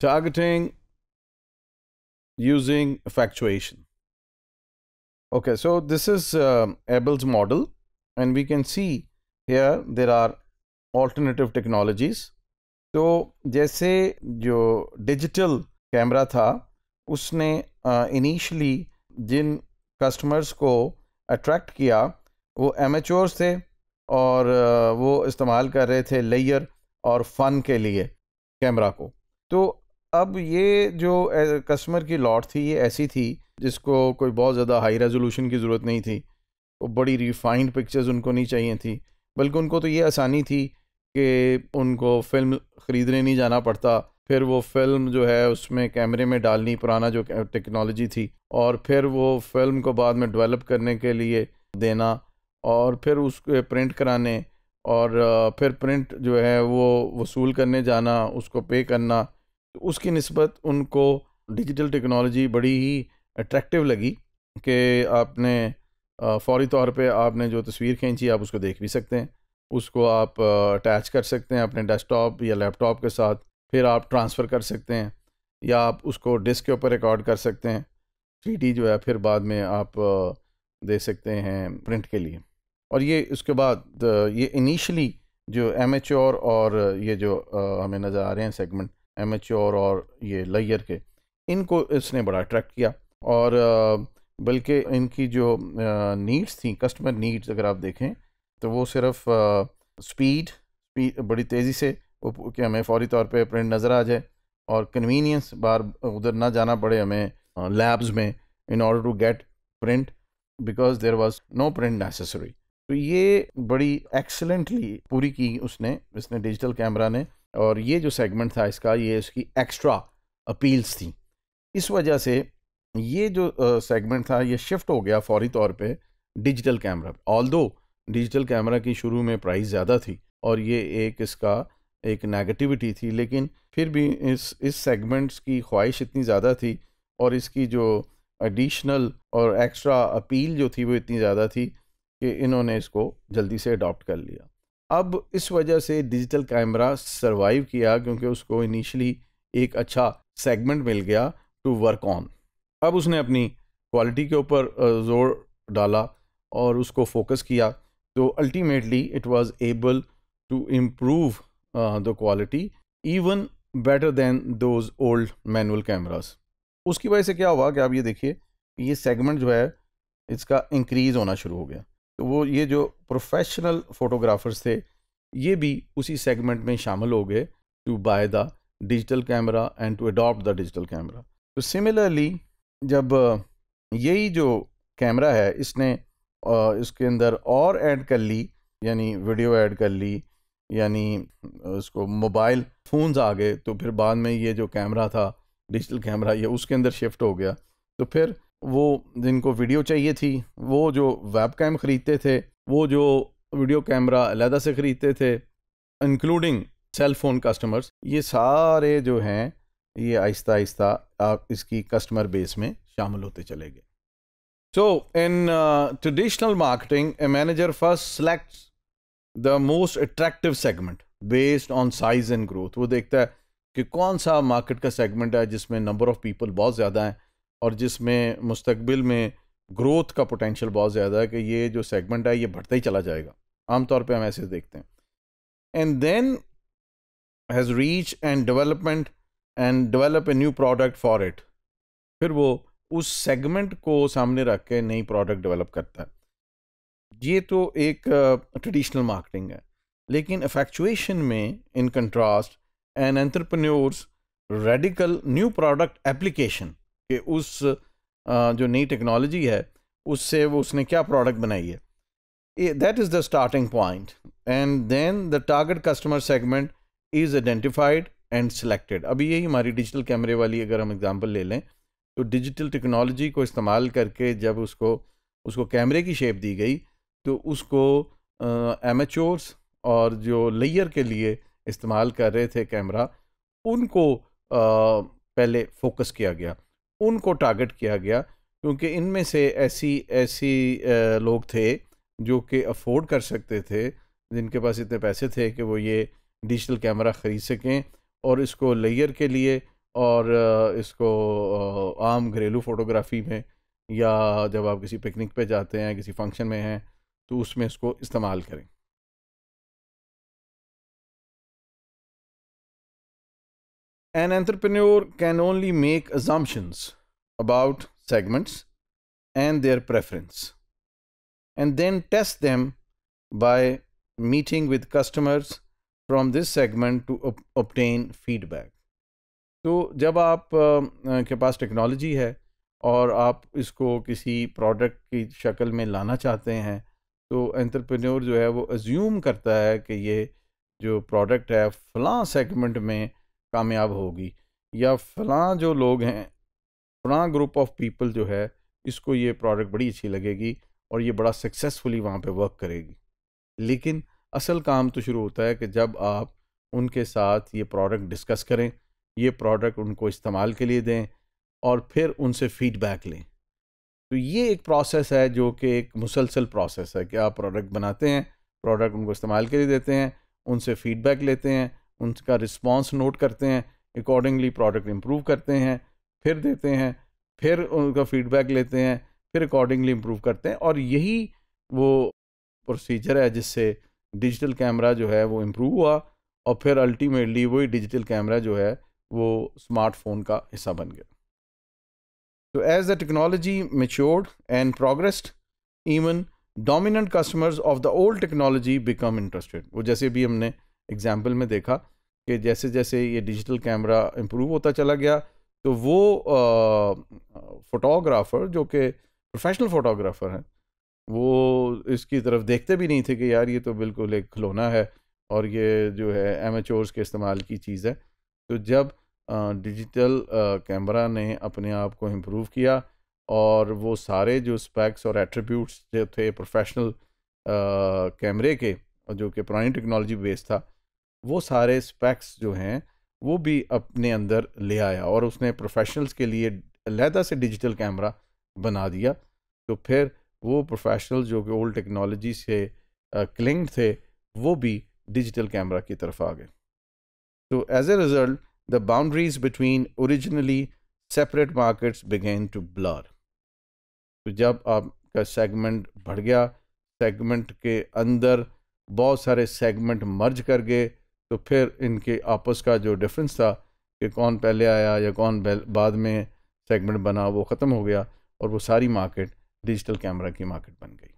targeting using effectuation Okay, so this is uh, Abel's model and we can see here there are alternative technologies. तो जैसे जो digital camera था उसने initially जिन customers को attract किया वो एमेच्योर्स थे और वो इस्तेमाल कर रहे थे लेयर और फन के लिए कैमरा को तो अब ये जो कस्टमर की लॉट थी ये ऐसी थी जिसको कोई बहुत ज़्यादा हाई रेजोल्यूशन की ज़रूरत नहीं थी वो बड़ी रिफाइंड पिक्चर्स उनको नहीं चाहिए थी बल्कि उनको तो ये आसानी थी कि उनको फ़िल्म ख़रीदने नहीं जाना पड़ता फिर वो फिल्म जो है उसमें कैमरे में डालनी पुराना जो टेक्नोलॉजी थी और फिर वो फिल्म को बाद में डेवलप करने के लिए देना और फिर उसको प्रिंट कराने और फिर प्रिंट जो है वो वसूल करने जाना उसको पे करना तो उसकी नस्बत उनको डिजिटल टेक्नोलॉजी बड़ी ही अट्रैक्टिव लगी कि आपने फौरी तौर पे आपने जो तस्वीर खींची आप उसको देख भी सकते हैं उसको आप अटैच कर सकते हैं अपने डेस्कटॉप या लैपटॉप के साथ फिर आप ट्रांसफ़र कर सकते हैं या आप उसको डिस्क के ऊपर रिकॉर्ड कर सकते हैं थ्री जो है फिर बाद में आप दे सकते हैं प्रिंट के लिए और ये उसके बाद ये इनिशली जो एम और ये जो हमें नज़र आ रहे हैं सेगमेंट एम और ये लयर के इनको इसने बड़ा अट्रैक्ट किया और बल्कि इनकी जो नीड्स थी कस्टमर नीड्स अगर आप देखें तो वो सिर्फ स्पीड बड़ी तेज़ी से कि हमें फौरी तौर पे प्रिंट नज़र आ जाए और कन्वीनियंस बार उधर ना जाना पड़े हमें लैब्स में in order to get print because there was no print necessary तो ये बड़ी एक्सलेंटली पूरी की उसने इसने डिजिटल कैमरा ने और ये जो सेगमेंट था इसका ये इसकी एक्स्ट्रा अपील्स थी इस वजह से ये जो सेगमेंट था ये शिफ्ट हो गया फौरी तौर पे digital camera although digital camera की शुरू में प्राइस ज़्यादा थी और ये एक इसका एक नेगेटिविटी थी लेकिन फिर भी इस इस सेगमेंट्स की ख्वाहिश इतनी ज़्यादा थी और इसकी जो एडिशनल और एक्स्ट्रा अपील जो थी वो इतनी ज़्यादा थी कि इन्होंने इसको जल्दी से अडॉप्ट कर लिया अब इस वजह से डिजिटल कैमरा सर्वाइव किया क्योंकि उसको इनिशियली एक अच्छा सेगमेंट मिल गया टू वर्क ऑन अब उसने अपनी क्वालिटी के ऊपर जोर डाला और उसको फोकस किया तो ultimately it was able to improve the quality even better than those old manual cameras उसकी वजह से क्या हुआ कि आप ये देखिए ये सेगमेंट जो है इसका इंक्रीज़ होना शुरू हो गया तो वो ये जो प्रोफेशनल फ़ोटोग्राफ़र्स थे ये भी उसी सेगमेंट में शामिल हो गए to buy the digital camera and to adopt the digital camera तो सिमिलरली जब यही जो कैमरा है इसने इसके अंदर और ऐड कर ली यानी वीडियो ऐड कर ली यानी उसको मोबाइल फ़ोन्स आ गए तो फिर बाद में ये जो कैमरा था डिजिटल कैमरा ये उसके अंदर शिफ्ट हो गया तो फिर वो जिनको वीडियो चाहिए थी वो जो वेब कैम ख़रीदते थे वो जो वीडियो कैमरा अलहदा से ख़रीदते थे इंक्लूडिंग सेल फ़ोन कस्टमर्स ये सारे जो हैं ये आहिस्ता आहिस्ता आप इसकी कस्टमर बेस में शामिल होते चले गए so in traditional marketing a manager first select the most attractive segment based on size and growth वो देखता है कि कौन सा मार्केट का सेगमेंट है जिसमें नंबर ऑफ़ पीपल बहुत ज़्यादा हैं और जिसमें मुस्तबिल में ग्रोथ का पोटेंशियल बहुत ज़्यादा है कि ये जो सेगमेंट है ये बढ़ता ही चला जाएगा आमतौर पर हम ऐसे देखते हैं and then has reach and development and develop a new product for it फिर वो उस सेगमेंट को सामने रख के नई प्रोडक्ट डेवलप करता है ये तो एक ट्रेडिशनल uh, मार्केटिंग है लेकिन एफेक्चुएशन में in contrast and entrepreneurs radical new product application कि उस जो नई टेक्नोलॉजी है उससे वो उसने क्या प्रोडक्ट बनाई है that is the starting point and then the target customer segment is identified and selected अभी यही हमारी डिजिटल कैमरे वाली अगर हम एग्ज़ाम्पल ले लें तो डिजिटल टेक्नोलॉजी को इस्तेमाल करके जब उसको उसको कैमरे की शेप दी गई तो उसको एमेचोर्स और जो लेयर के लिए इस्तेमाल कर रहे थे कैमरा उनको आ, पहले फोकस किया गया उनको टारगेट किया गया क्योंकि इनमें से ऐसी ऐसी लोग थे जो कि अफोर्ड कर सकते थे जिनके पास इतने पैसे थे कि वो ये डिजिटल कैमरा ख़रीद सकें और इसको लेयर के लिए और इसको आम घरेलू फ़ोटोग्राफी में या जब आप किसी पिकनिक पे जाते हैं किसी फंक्शन में हैं तो उसमें इसको इस्तेमाल करें An entrepreneur can only make assumptions about segments and their preference and then test them by meeting with customers from this segment to op- obtain feedback. तो जब आप आ, के पास टेक्नोलॉजी है और आप इसको किसी प्रोडक्ट की शक्ल में लाना चाहते हैं तो एंटरप्रेन्योर जो है वो अज्यूम करता है कि ये जो प्रोडक्ट है फ़लाँ सेगमेंट में कामयाब होगी या फलां जो लोग हैं फलां ग्रुप ऑफ पीपल जो है इसको ये प्रोडक्ट बड़ी अच्छी लगेगी और ये बड़ा सक्सेसफुली वहाँ पे वर्क करेगी लेकिन असल काम तो शुरू होता है कि जब आप उनके साथ ये प्रोडक्ट डिस्कस करें ये प्रोडक्ट उनको इस्तेमाल के लिए दें और फिर उनसे फीडबैक लें तो ये एक प्रोसेस है जो कि एक मुसलसल प्रोसेस है कि आप प्रोडक्ट बनाते हैं प्रोडक्ट उनको इस्तेमाल के लिए देते हैं उनसे फीडबैक लेते हैं उनका रिस्पॉन्स नोट करते हैं अकॉर्डिंगली प्रोडक्ट इम्प्रूव करते हैं फिर देते हैं फिर उनका फीडबैक लेते हैं फिर अकॉर्डिंगली इम्प्रूव करते हैं और यही वो प्रोसीजर है जिससे डिजिटल कैमरा जो है वो इम्प्रूव हुआ और फिर अल्टीमेटली वही डिजिटल कैमरा जो है वो स्मार्टफोन का हिस्सा बन गया तो as the technology matured and progressed even dominant customers of the old technology become interested वो जैसे भी हमने एग्जाम्पल में देखा कि जैसे जैसे ये डिजिटल कैमरा इम्प्रूव होता चला गया तो वो फोटोग्राफ़र जो कि प्रोफेशनल फ़ोटोग्राफ़र हैं वो इसकी तरफ देखते भी नहीं थे कि यार ये तो बिल्कुल एक खिलौना है और ये जो है एम के इस्तेमाल की चीज़ है तो जब डिजिटल कैमरा ने अपने आप को इम्प्रूव किया और वो सारे जो स्पेक्स और एट्रीब्यूट्स जो थे प्रोफेशनल कैमरे के जो कि पुरानी टेक्नोलॉजी बेस्ड था वो सारे स्पेक्स जो हैं वो भी अपने अंदर ले आया और उसने प्रोफेशनल्स के लिए लहदा से डिजिटल कैमरा बना दिया तो फिर वो प्रोफेशनल जो कि ओल्ड टेक्नोलॉजी से क्लिंग थे वो भी डिजिटल कैमरा की तरफ आ गए तो as a result the boundaries between originally separate markets begin to blur तो जब आपका सेगमेंट बढ़ गया सेगमेंट के अंदर बहुत सारे सेगमेंट मर्ज कर गए तो फिर इनके आपस का जो डिफरेंस था कि कौन पहले आया या कौन बाद में सेगमेंट बना वो ख़त्म हो गया और वो सारी मार्केट डिजिटल कैमरा की मार्केट बन गई